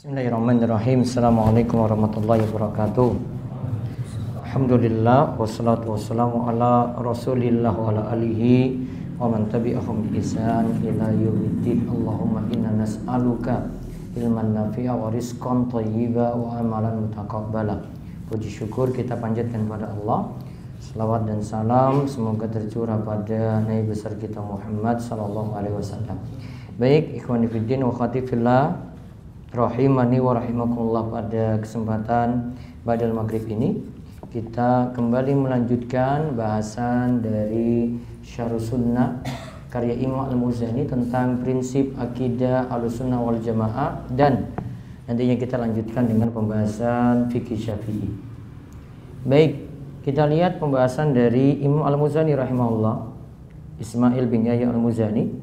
Bismillahirrahmanirrahim. Assalamualaikum warahmatullahi wabarakatuh. Alhamdulillah wassalatu wassalamu ala Rasulillah wa ala alihi wa man tabi'ahum bi ihsan ila yaumiddin. Allahumma inna nas'aluka ilman nafi'a wa rizqan thayyiba wa amalan mutaqabbala. Puji syukur kita panjatkan kepada Allah. Salawat dan salam semoga tercurah pada Nabi besar kita Muhammad sallallahu alaihi wasallam. Baik, ikhwan fillah wa khatifillah rahimani wa rahimakumullah pada kesempatan badal maghrib ini kita kembali melanjutkan bahasan dari syar sunnah karya Imam Al-Muzani tentang prinsip akidah al-sunnah wal jamaah dan nantinya kita lanjutkan dengan pembahasan fikih syafi'i baik kita lihat pembahasan dari Imam Al-Muzani rahimahullah Ismail bin Yahya Al-Muzani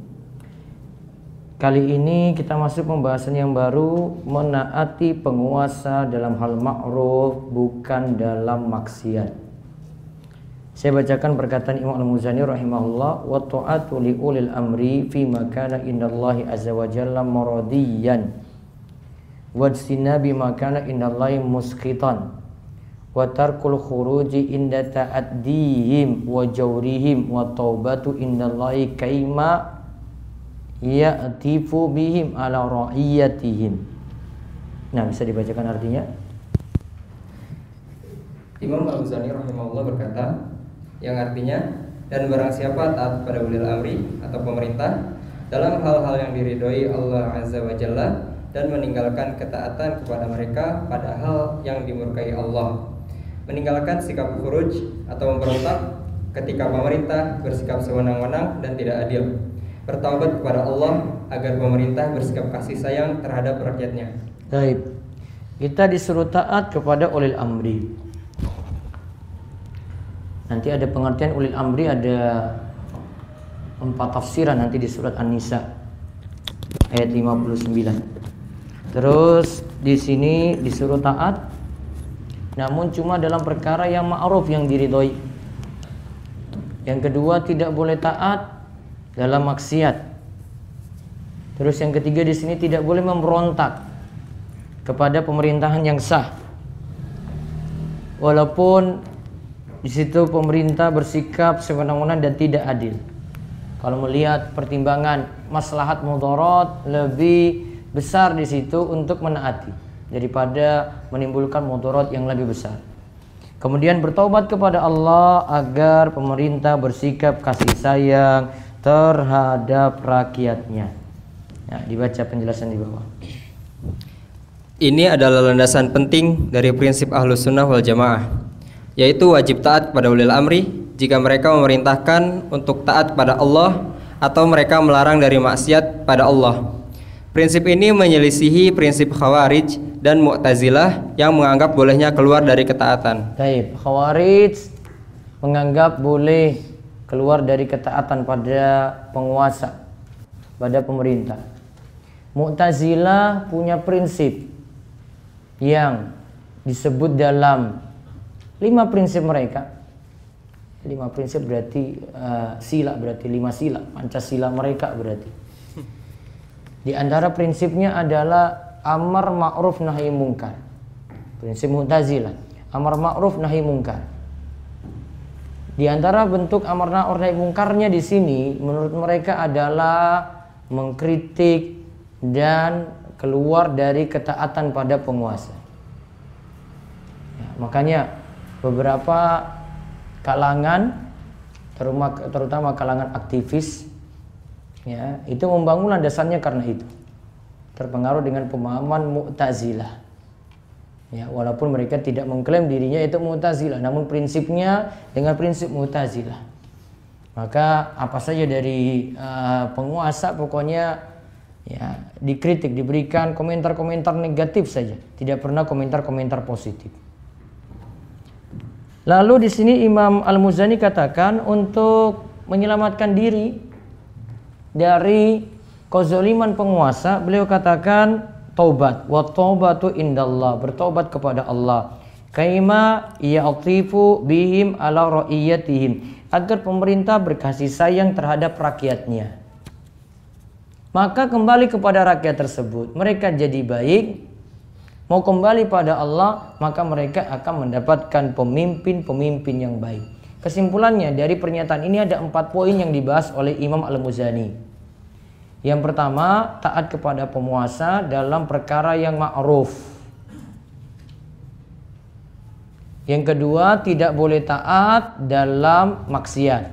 Kali ini kita masuk pembahasan yang baru menaati penguasa dalam hal ma'ruf bukan dalam maksiat. Saya bacakan perkataan Imam Al-Muzani rahimahullah wa ta'atu li ulil amri fi makana kana indallahi azza wa jalla maradiyan wa istinabi ma kana indallahi musqitan wa tarkul khuruji inda ta'addihim wa jawrihim wa taubatu indallahi kaima ya'tifu bihim ala ra'iyatihim nah bisa dibacakan artinya Imam Al-Ghazali rahimahullah berkata yang artinya dan barang siapa taat pada ulil amri atau pemerintah dalam hal-hal yang diridhoi Allah Azza wa Jalla dan meninggalkan ketaatan kepada mereka pada hal yang dimurkai Allah meninggalkan sikap furuj atau memberontak ketika pemerintah bersikap sewenang-wenang dan tidak adil bertaubat kepada Allah agar pemerintah bersikap kasih sayang terhadap rakyatnya. Baik. Kita disuruh taat kepada ulil amri. Nanti ada pengertian ulil amri ada empat tafsiran nanti di surat An-Nisa ayat 59. Terus di sini disuruh taat namun cuma dalam perkara yang ma'ruf yang diridhoi. Yang kedua tidak boleh taat dalam maksiat. Terus yang ketiga di sini tidak boleh memberontak kepada pemerintahan yang sah. Walaupun di situ pemerintah bersikap sewenang-wenang dan tidak adil. Kalau melihat pertimbangan maslahat mudarat lebih besar di situ untuk menaati daripada menimbulkan mudarat yang lebih besar. Kemudian bertobat kepada Allah agar pemerintah bersikap kasih sayang, terhadap rakyatnya. Ya, dibaca penjelasan di bawah. Ini adalah landasan penting dari prinsip ahlus sunnah wal jamaah, yaitu wajib taat pada ulil amri jika mereka memerintahkan untuk taat pada Allah atau mereka melarang dari maksiat pada Allah. Prinsip ini menyelisihi prinsip khawarij dan mu'tazilah yang menganggap bolehnya keluar dari ketaatan. Baik, khawarij menganggap boleh keluar dari ketaatan pada penguasa, pada pemerintah. Mu'tazilah punya prinsip yang disebut dalam lima prinsip mereka. Lima prinsip berarti uh, sila berarti lima sila, pancasila mereka berarti. Di antara prinsipnya adalah amar ma'ruf nahi mungkar. Prinsip Mu'tazilah, amar ma'ruf nahi mungkar di antara bentuk amar ma'ruf nahi mungkarnya di sini menurut mereka adalah mengkritik dan keluar dari ketaatan pada penguasa. Ya, makanya beberapa kalangan terutama kalangan aktivis ya itu membangun landasannya karena itu terpengaruh dengan pemahaman Mu'tazilah ya walaupun mereka tidak mengklaim dirinya itu mutazilah namun prinsipnya dengan prinsip mutazilah maka apa saja dari uh, penguasa pokoknya ya dikritik diberikan komentar-komentar negatif saja tidak pernah komentar-komentar positif lalu di sini Imam Al Muzani katakan untuk menyelamatkan diri dari kezaliman penguasa beliau katakan taubat wa taubatu indallah bertaubat kepada Allah kaima ya'tifu bihim ala ra'iyatihim agar pemerintah berkasih sayang terhadap rakyatnya maka kembali kepada rakyat tersebut mereka jadi baik mau kembali pada Allah maka mereka akan mendapatkan pemimpin-pemimpin yang baik kesimpulannya dari pernyataan ini ada empat poin yang dibahas oleh Imam Al-Muzani yang pertama, taat kepada penguasa dalam perkara yang ma'ruf. Yang kedua, tidak boleh taat dalam maksiat.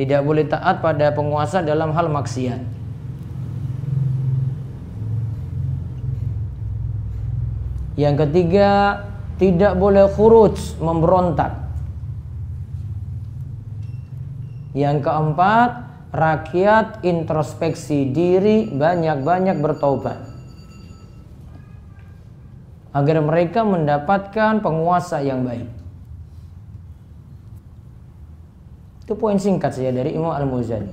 Tidak boleh taat pada penguasa dalam hal maksiat. Yang ketiga, tidak boleh khuruj memberontak. Yang keempat, rakyat introspeksi diri banyak-banyak bertobat agar mereka mendapatkan penguasa yang baik. Itu poin singkat saja dari Imam Al-Muzani.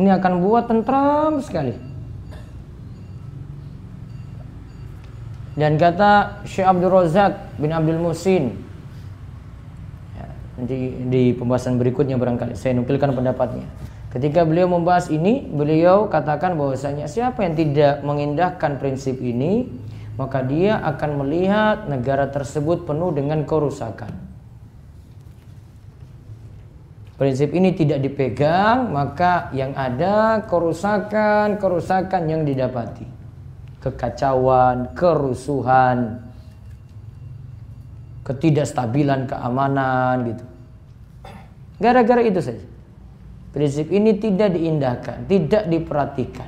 Ini akan buat tentram sekali. Dan kata Syekh Abdul Razak bin Abdul Musin Nanti di pembahasan berikutnya barangkali saya nukilkan pendapatnya. Ketika beliau membahas ini, beliau katakan bahwasanya siapa yang tidak mengindahkan prinsip ini, maka dia akan melihat negara tersebut penuh dengan kerusakan. Prinsip ini tidak dipegang, maka yang ada kerusakan-kerusakan yang didapati. Kekacauan, kerusuhan, ketidakstabilan keamanan gitu. Gara-gara itu saja. Prinsip ini tidak diindahkan, tidak diperhatikan.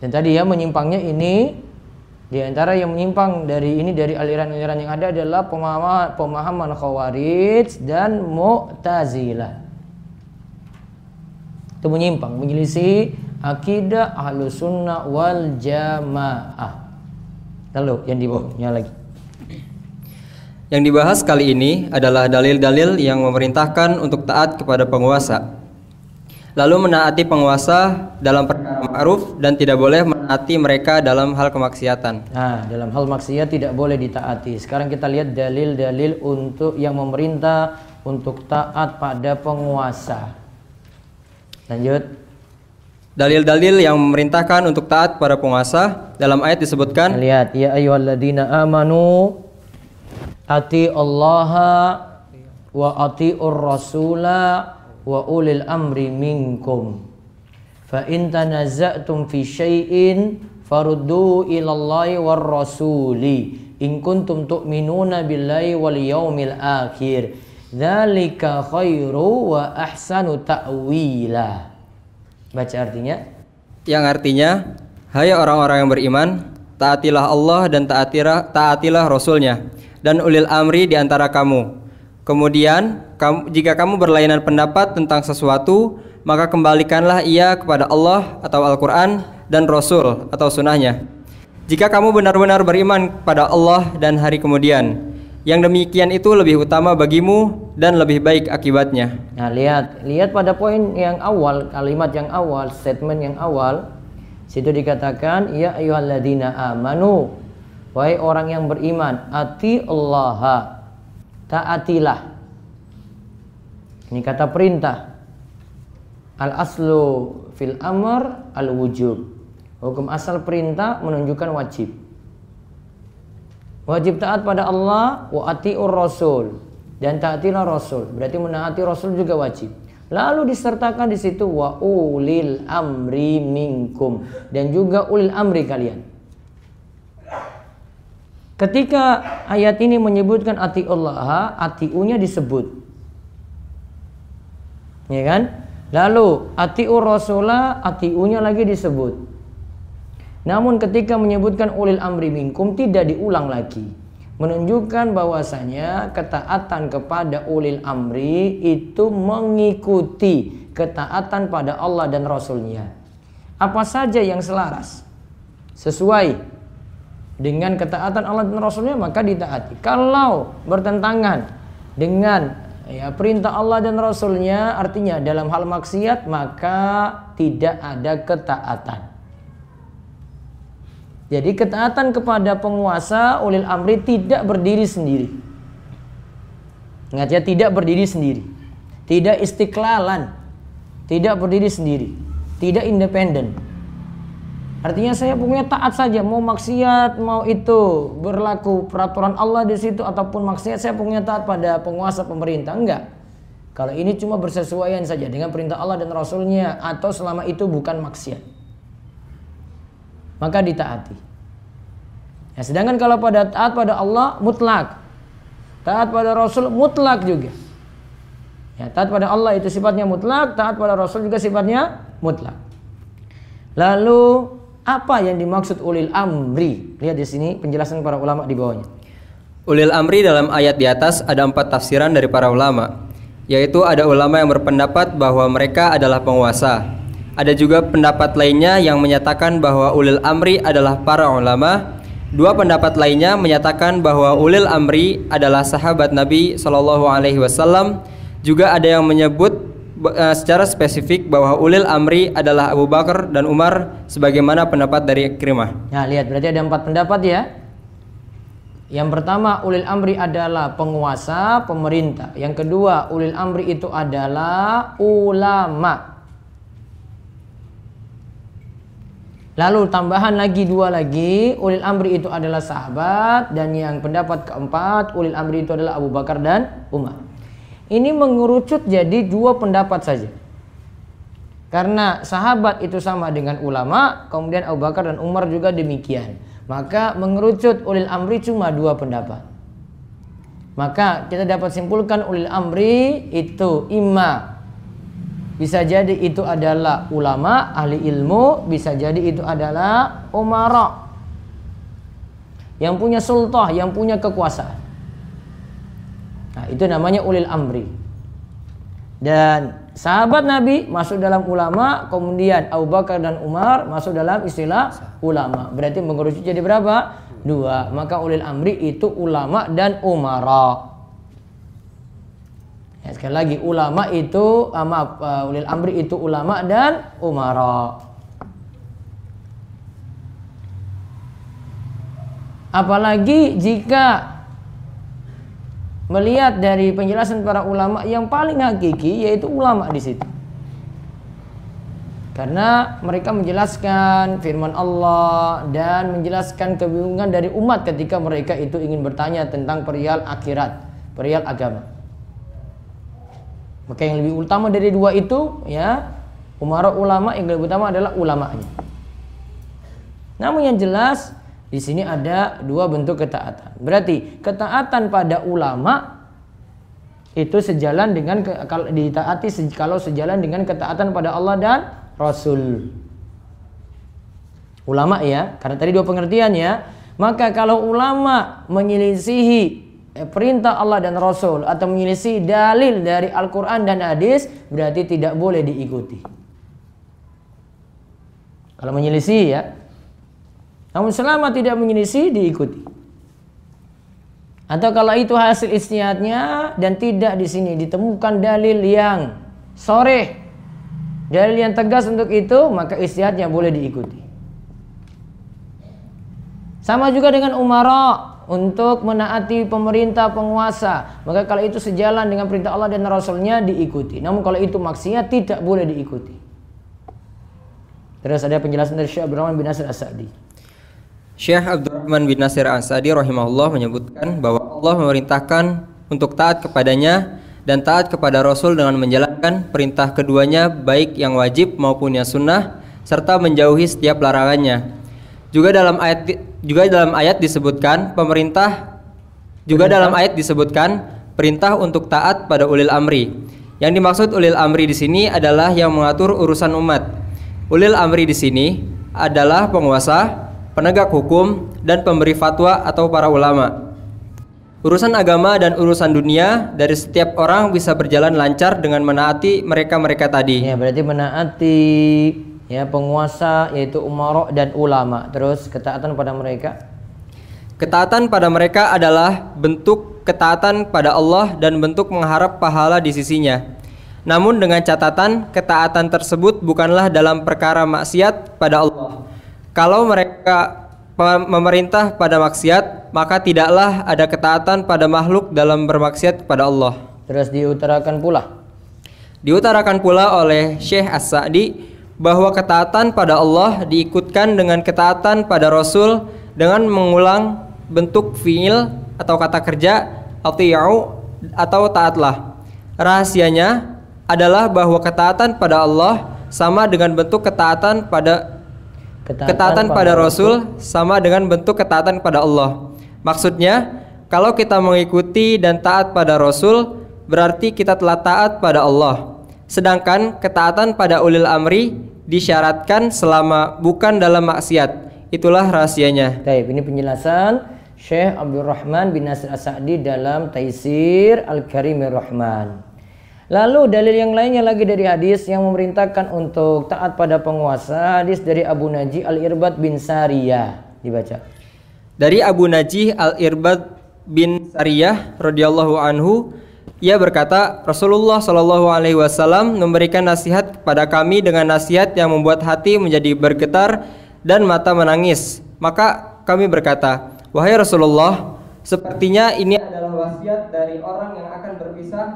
Dan tadi ya menyimpangnya ini di antara yang menyimpang dari ini dari aliran-aliran yang ada adalah pemahaman pemahaman Khawarij dan Mu'tazilah. Itu menyimpang, menyelisih akidah ahlu sunnah wal jamaah lalu yang di bawahnya lagi yang dibahas kali ini adalah dalil-dalil yang memerintahkan untuk taat kepada penguasa lalu menaati penguasa dalam perkara ma'ruf dan tidak boleh menaati mereka dalam hal kemaksiatan. Nah, dalam hal maksiat tidak boleh ditaati. Sekarang kita lihat dalil-dalil untuk yang memerintah untuk taat pada penguasa. Lanjut. Dalil-dalil yang memerintahkan untuk taat pada penguasa dalam ayat disebutkan Lihat ya ayyuhalladzina amanu ati Allah wa atiur rasula wa ulil amri minkum fa in tanaza'tum fi syai'in faruddu ila Allahi war rasuli in kuntum tu'minuna billahi wal yaumil akhir dzalika khairu wa ahsanu ta'wila Baca artinya. Yang artinya, hai orang-orang yang beriman, taatilah Allah dan taatilah, taatilah Rasulnya dan ulil amri di antara kamu. Kemudian, kamu, jika kamu berlainan pendapat tentang sesuatu, maka kembalikanlah ia kepada Allah atau Al-Quran dan Rasul atau sunnahnya. Jika kamu benar-benar beriman kepada Allah dan hari kemudian, yang demikian itu lebih utama bagimu dan lebih baik akibatnya. Nah, lihat, lihat pada poin yang awal, kalimat yang awal, statement yang awal, situ dikatakan ya ayyuhalladzina amanu. Wahai orang yang beriman, ati Allah. Taatilah. Ini kata perintah. Al aslu fil amr al wujub. Hukum asal perintah menunjukkan wajib. Wajib taat pada Allah wa atiur rasul dan taatilah rasul berarti menaati rasul juga wajib lalu disertakan di situ wa ulil amri minkum dan juga ulil amri kalian ketika ayat ini menyebutkan ati Allah atiunya disebut ya kan lalu atiu rasulah atiunya lagi disebut namun ketika menyebutkan ulil amri minkum tidak diulang lagi menunjukkan bahwasanya ketaatan kepada ulil amri itu mengikuti ketaatan pada Allah dan Rasulnya. Apa saja yang selaras sesuai dengan ketaatan Allah dan Rasulnya maka ditaati. Kalau bertentangan dengan ya, perintah Allah dan Rasulnya artinya dalam hal maksiat maka tidak ada ketaatan. Jadi ketaatan kepada penguasa ulil amri tidak berdiri sendiri. Ingat ya, tidak berdiri sendiri. Tidak istiklalan. Tidak berdiri sendiri. Tidak independen. Artinya saya punya taat saja, mau maksiat, mau itu berlaku peraturan Allah di situ ataupun maksiat saya punya taat pada penguasa pemerintah. Enggak. Kalau ini cuma bersesuaian saja dengan perintah Allah dan Rasulnya atau selama itu bukan maksiat maka ditaati. Ya, sedangkan kalau pada taat pada Allah mutlak, taat pada Rasul mutlak juga. Ya, taat pada Allah itu sifatnya mutlak, taat pada Rasul juga sifatnya mutlak. Lalu apa yang dimaksud ulil amri? Lihat di sini penjelasan para ulama di bawahnya. Ulil amri dalam ayat di atas ada empat tafsiran dari para ulama, yaitu ada ulama yang berpendapat bahwa mereka adalah penguasa, ada juga pendapat lainnya yang menyatakan bahwa ulil amri adalah para ulama. Dua pendapat lainnya menyatakan bahwa ulil amri adalah sahabat Nabi Shallallahu alaihi wasallam. Juga ada yang menyebut eh, secara spesifik bahwa ulil amri adalah Abu Bakar dan Umar sebagaimana pendapat dari Krimah. Nah, lihat berarti ada empat pendapat ya. Yang pertama ulil amri adalah penguasa, pemerintah. Yang kedua ulil amri itu adalah ulama. Lalu tambahan lagi dua lagi, ulil amri itu adalah sahabat dan yang pendapat keempat ulil amri itu adalah Abu Bakar dan Umar. Ini mengerucut jadi dua pendapat saja. Karena sahabat itu sama dengan ulama, kemudian Abu Bakar dan Umar juga demikian. Maka mengerucut ulil amri cuma dua pendapat. Maka kita dapat simpulkan ulil amri itu imam. Bisa jadi itu adalah ulama, ahli ilmu, bisa jadi itu adalah umara. Yang punya sultah, yang punya kekuasaan. Nah, itu namanya ulil amri. Dan sahabat Nabi masuk dalam ulama, kemudian Abu Bakar dan Umar masuk dalam istilah ulama. Berarti mengerucut jadi berapa? Dua. Maka ulil amri itu ulama dan umara. Ya, sekali lagi ulama itu uh, maaf uh, ulil amri itu ulama dan umara. Apalagi jika melihat dari penjelasan para ulama yang paling hakiki yaitu ulama di situ. Karena mereka menjelaskan firman Allah dan menjelaskan kebingungan dari umat ketika mereka itu ingin bertanya tentang perihal akhirat, perihal agama. Maka yang lebih utama dari dua itu ya umara ulama yang lebih utama adalah ulamanya. Namun yang jelas di sini ada dua bentuk ketaatan. Berarti ketaatan pada ulama itu sejalan dengan kalau ditaati kalau sejalan dengan ketaatan pada Allah dan Rasul. Ulama ya, karena tadi dua pengertian ya. Maka kalau ulama menyelisihi Eh, perintah Allah dan Rasul atau menyelisih dalil dari Al-Quran dan hadis berarti tidak boleh diikuti. Kalau menyelisih ya. Namun selama tidak menyelisih diikuti. Atau kalau itu hasil istiadatnya dan tidak di sini ditemukan dalil yang sore dalil yang tegas untuk itu maka istiadatnya boleh diikuti. Sama juga dengan umarok untuk menaati pemerintah penguasa maka kalau itu sejalan dengan perintah Allah dan Rasulnya diikuti namun kalau itu maksiat tidak boleh diikuti terus ada penjelasan dari Syekh Abdurrahman bin Nasir As-Sa'di Syekh Abdurrahman bin Nasir As-Sa'di rahimahullah menyebutkan bahwa Allah memerintahkan untuk taat kepadanya dan taat kepada Rasul dengan menjalankan perintah keduanya baik yang wajib maupun yang sunnah serta menjauhi setiap larangannya juga dalam ayat juga dalam ayat disebutkan pemerintah juga dalam ayat disebutkan perintah untuk taat pada ulil amri. Yang dimaksud ulil amri di sini adalah yang mengatur urusan umat. Ulil amri di sini adalah penguasa, penegak hukum, dan pemberi fatwa atau para ulama. Urusan agama dan urusan dunia dari setiap orang bisa berjalan lancar dengan menaati mereka-mereka tadi. Ya, berarti menaati ya penguasa yaitu umarok dan ulama terus ketaatan pada mereka ketaatan pada mereka adalah bentuk ketaatan pada Allah dan bentuk mengharap pahala di sisinya namun dengan catatan ketaatan tersebut bukanlah dalam perkara maksiat pada Allah kalau mereka memerintah pada maksiat maka tidaklah ada ketaatan pada makhluk dalam bermaksiat pada Allah terus diutarakan pula diutarakan pula oleh Syekh As-Sa'di bahwa ketaatan pada Allah diikutkan dengan ketaatan pada Rasul dengan mengulang bentuk fiil atau kata kerja atau atau taatlah. Rahasianya adalah bahwa ketaatan pada Allah sama dengan bentuk ketaatan pada ketaatan, ketaatan pada, pada Rasul sama dengan bentuk ketaatan pada Allah. Maksudnya, kalau kita mengikuti dan taat pada Rasul, berarti kita telah taat pada Allah. Sedangkan ketaatan pada ulil amri disyaratkan selama bukan dalam maksiat. Itulah rahasianya. Baik, ini penjelasan Syekh Abdul Rahman bin Nasir As-Sa'di dalam Taisir Al-Karimir Rahman. Lalu dalil yang lainnya lagi dari hadis yang memerintahkan untuk taat pada penguasa hadis dari Abu Najih Al-Irbad bin Sariyah dibaca. Dari Abu Najih Al-Irbad bin Sariyah radhiyallahu anhu ia berkata, Rasulullah Shallallahu Alaihi Wasallam memberikan nasihat kepada kami dengan nasihat yang membuat hati menjadi bergetar dan mata menangis. Maka kami berkata, wahai Rasulullah, sepertinya ini adalah wasiat dari orang yang akan berpisah,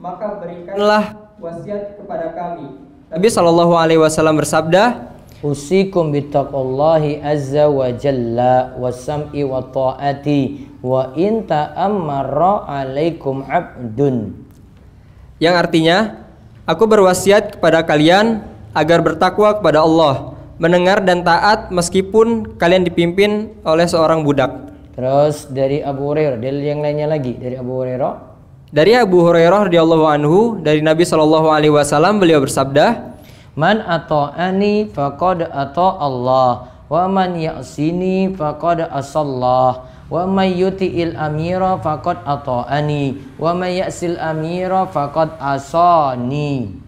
maka berikanlah wasiat kepada kami. Nabi Shallallahu Alaihi Wasallam bersabda, Usikum bittaqwallahi azza wa jalla wa sam'i wa ta'ati wa in ta'ammara 'alaikum 'abdun. Yang artinya, aku berwasiat kepada kalian agar bertakwa kepada Allah, mendengar dan taat meskipun kalian dipimpin oleh seorang budak. Terus dari Abu Hurairah, dari yang lainnya lagi dari Abu Hurairah. Dari Abu Hurairah radhiyallahu anhu dari Nabi Shallallahu alaihi wasallam beliau bersabda, "Man ata'ani faqad ata Allah, wa man ya'sini faqad asallah." wa may yuti'il amira faqad ata'ani wa may ya'sil amira faqad asani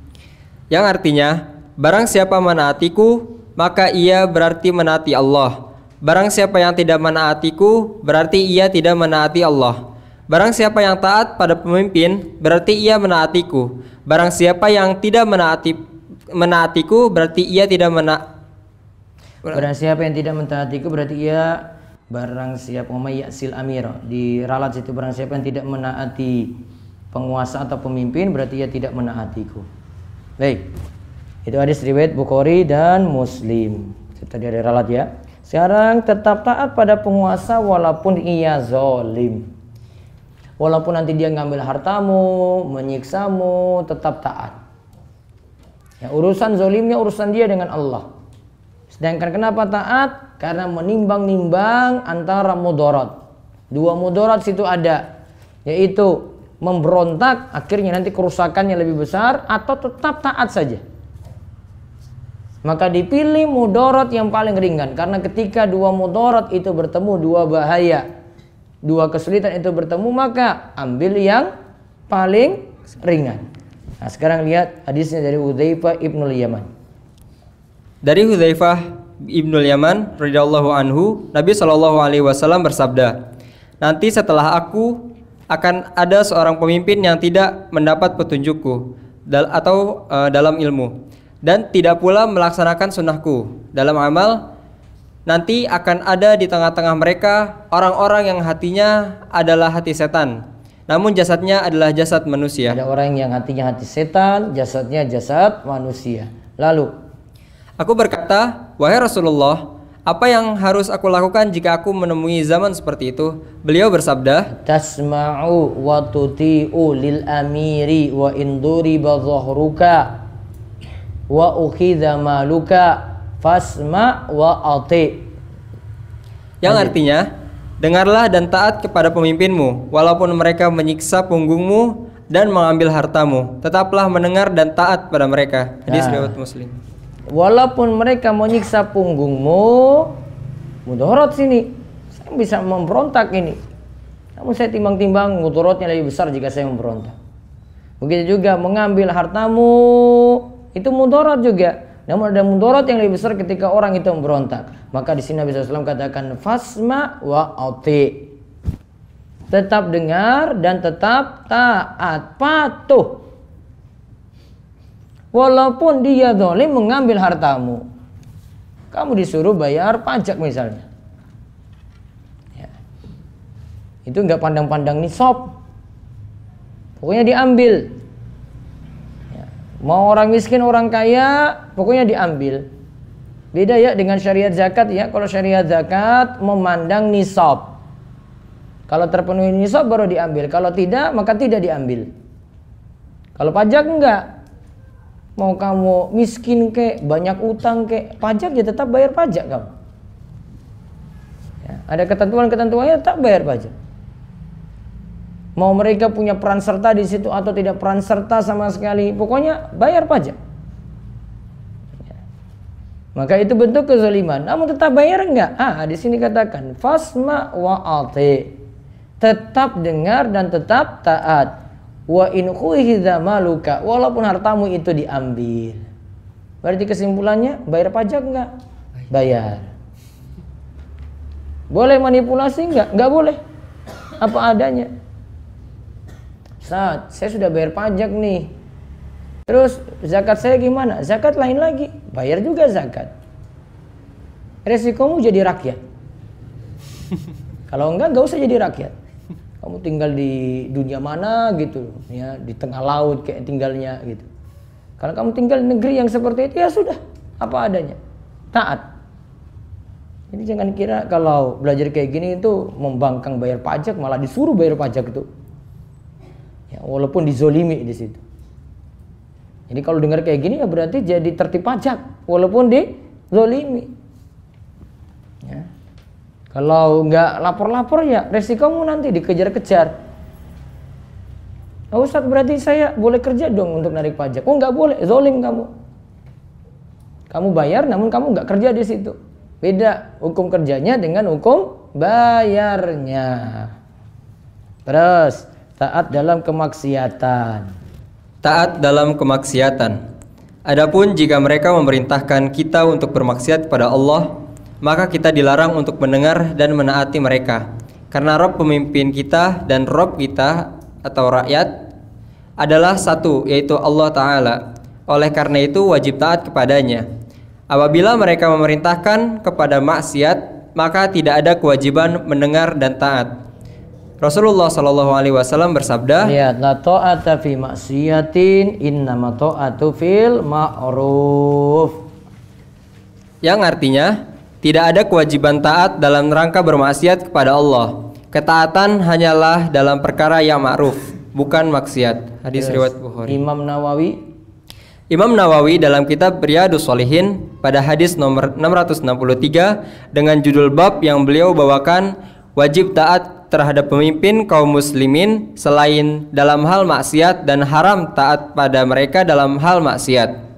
yang artinya barang siapa menaatiku maka ia berarti menaati Allah barang siapa yang tidak menaatiku berarti ia tidak menaati Allah barang siapa yang taat pada pemimpin berarti ia menaatiku barang siapa yang tidak menaati menaatiku berarti ia tidak mena Barang siapa yang tidak mentaatiku berarti ia barang siapa sil di ralat situ barang siapa yang tidak menaati penguasa atau pemimpin berarti ia tidak menaatiku baik itu hadis riwayat Bukhari dan Muslim kita dari ralat ya sekarang tetap taat pada penguasa walaupun ia zolim walaupun nanti dia ngambil hartamu menyiksamu tetap taat ya urusan zolimnya urusan dia dengan Allah sedangkan kenapa taat karena menimbang-nimbang antara mudorot. Dua mudorot situ ada, yaitu memberontak akhirnya nanti kerusakannya lebih besar atau tetap taat saja. Maka dipilih mudorot yang paling ringan karena ketika dua mudorot itu bertemu dua bahaya, dua kesulitan itu bertemu maka ambil yang paling ringan. Nah, sekarang lihat hadisnya dari Hudzaifah ibnul Yaman. Dari Hudzaifah Ibnul Yaman radhiyallahu anhu, Nabi Shallallahu alaihi wasallam bersabda, "Nanti setelah aku akan ada seorang pemimpin yang tidak mendapat petunjukku dal atau uh, dalam ilmu dan tidak pula melaksanakan sunnahku dalam amal nanti akan ada di tengah-tengah mereka orang-orang yang hatinya adalah hati setan namun jasadnya adalah jasad manusia ada orang yang hatinya hati setan jasadnya jasad manusia lalu Aku berkata, "Wahai Rasulullah, apa yang harus aku lakukan jika aku menemui zaman seperti itu?" Beliau bersabda, "Tasma'u wa tuti'u lil amiri wa induri dhahruka wa ukhidha maluka fasma wa ati." Yang artinya, dengarlah dan taat kepada pemimpinmu walaupun mereka menyiksa punggungmu dan mengambil hartamu. Tetaplah mendengar dan taat pada mereka. Hadis nah. riwayat Muslim. Walaupun mereka menyiksa punggungmu, mudorot sini. Saya bisa memberontak ini. Namun saya timbang-timbang mudorotnya lebih besar jika saya memberontak. Begitu juga mengambil hartamu, itu mudorot juga. Namun ada mudorot yang lebih besar ketika orang itu memberontak. Maka di sini Nabi SAW katakan fasma wa auti, Tetap dengar dan tetap taat patuh Walaupun dia dolim mengambil hartamu. Kamu disuruh bayar pajak misalnya. Ya. Itu nggak pandang-pandang nisab. Pokoknya diambil. Ya. Mau orang miskin, orang kaya, pokoknya diambil. Beda ya dengan syariat zakat ya. Kalau syariat zakat memandang nisab. Kalau terpenuhi nisab baru diambil. Kalau tidak maka tidak diambil. Kalau pajak enggak, mau kamu miskin kek, banyak utang kek, pajak ya tetap bayar pajak kamu. Ya, ada ketentuan-ketentuannya tetap bayar pajak. Mau mereka punya peran serta di situ atau tidak peran serta sama sekali, pokoknya bayar pajak. Ya. Maka itu bentuk kezaliman. Namun tetap bayar enggak? Ah, di sini katakan fasma wa ati. Tetap dengar dan tetap taat wa in maluka walaupun hartamu itu diambil berarti kesimpulannya bayar pajak nggak bayar boleh manipulasi nggak nggak boleh apa adanya saat saya sudah bayar pajak nih terus zakat saya gimana zakat lain lagi bayar juga zakat resikomu jadi rakyat kalau enggak nggak usah jadi rakyat kamu tinggal di dunia mana gitu ya di tengah laut kayak tinggalnya gitu kalau kamu tinggal di negeri yang seperti itu ya sudah apa adanya taat jadi jangan kira kalau belajar kayak gini itu membangkang bayar pajak malah disuruh bayar pajak itu ya walaupun dizolimi di situ jadi kalau dengar kayak gini ya berarti jadi tertib pajak walaupun dizolimi kalau nggak lapor-lapor ya resikomu nanti dikejar-kejar. Oh, ah, Ustaz berarti saya boleh kerja dong untuk narik pajak. Oh nggak boleh, zolim kamu. Kamu bayar namun kamu nggak kerja di situ. Beda hukum kerjanya dengan hukum bayarnya. Terus taat dalam kemaksiatan. Taat dalam kemaksiatan. Adapun jika mereka memerintahkan kita untuk bermaksiat kepada Allah maka kita dilarang untuk mendengar dan menaati mereka. Karena Rob pemimpin kita dan Rob kita atau rakyat adalah satu, yaitu Allah Ta'ala. Oleh karena itu wajib taat kepadanya. Apabila mereka memerintahkan kepada maksiat, maka tidak ada kewajiban mendengar dan taat. Rasulullah Shallallahu Alaihi Wasallam bersabda, Ya, ta'ata fi maksiatin, innama ta'atu fil ma'ruf. Yang artinya, tidak ada kewajiban taat dalam rangka bermaksiat kepada Allah. Ketaatan hanyalah dalam perkara yang ma'ruf, bukan maksiat. Hadis yes. riwayat Bukhari. Imam Nawawi Imam Nawawi dalam kitab Riyadus Solihin pada hadis nomor 663 dengan judul bab yang beliau bawakan wajib taat terhadap pemimpin kaum muslimin selain dalam hal maksiat dan haram taat pada mereka dalam hal maksiat.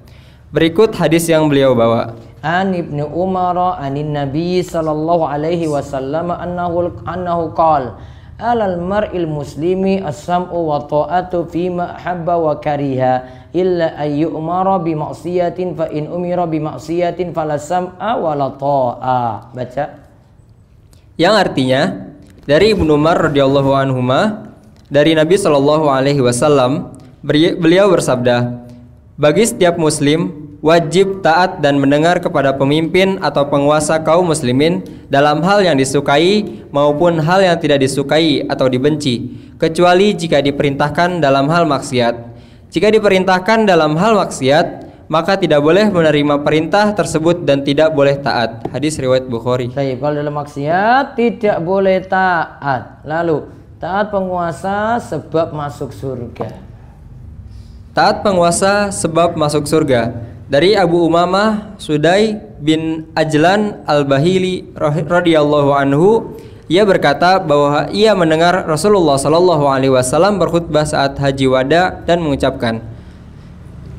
Berikut hadis yang beliau bawa an ibnu Umar anin Nabi sallallahu alaihi wasallam annahu annahu qal alal mar'il muslimi as-sam'u wa ta'atu ma habba wa kariha illa ay yu'mara bi ma'siyatin fa in umira bi ma'siyatin fala sam'a wa la ta'a baca yang artinya dari Ibnu Umar radhiyallahu anhu dari Nabi Shallallahu alaihi wasallam beliau bersabda bagi setiap muslim wajib taat dan mendengar kepada pemimpin atau penguasa kaum muslimin dalam hal yang disukai maupun hal yang tidak disukai atau dibenci, kecuali jika diperintahkan dalam hal maksiat. Jika diperintahkan dalam hal maksiat, maka tidak boleh menerima perintah tersebut dan tidak boleh taat. Hadis riwayat Bukhari. Baik, kalau dalam maksiat tidak boleh taat. Lalu, taat penguasa sebab masuk surga. Taat penguasa sebab masuk surga dari Abu Umamah Sudai bin Ajlan Al-Bahili radhiyallahu anhu ia berkata bahwa ia mendengar Rasulullah Shallallahu alaihi wasallam berkhutbah saat haji wada dan mengucapkan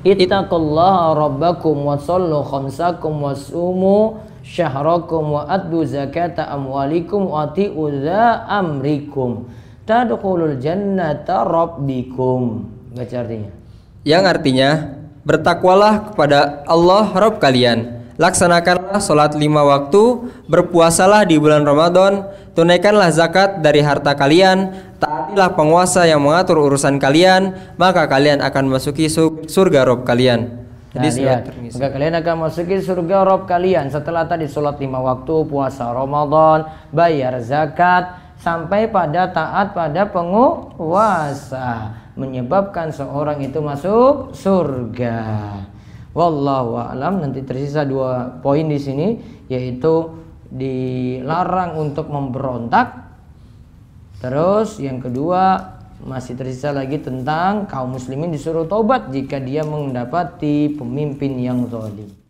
Ittaqullaha rabbakum wa sallu khamsakum wa sumu syahrakum wa addu zakata amwalikum wa ti'udha amrikum tadkhulul jannata rabbikum baca artinya yang artinya Bertakwalah kepada Allah Rob kalian Laksanakanlah sholat lima waktu Berpuasalah di bulan Ramadan Tunaikanlah zakat dari harta kalian Taatilah penguasa yang mengatur urusan kalian Maka kalian akan masuki surga Rob kalian jadi nah, lihat, iya. maka kalian akan masuki surga Rob kalian setelah tadi sholat lima waktu, puasa Ramadan, bayar zakat, sampai pada taat pada penguasa menyebabkan seorang itu masuk surga. Wallahu a'lam. Nanti tersisa dua poin di sini yaitu dilarang untuk memberontak. Terus yang kedua masih tersisa lagi tentang kaum muslimin disuruh tobat jika dia mendapati pemimpin yang zalim.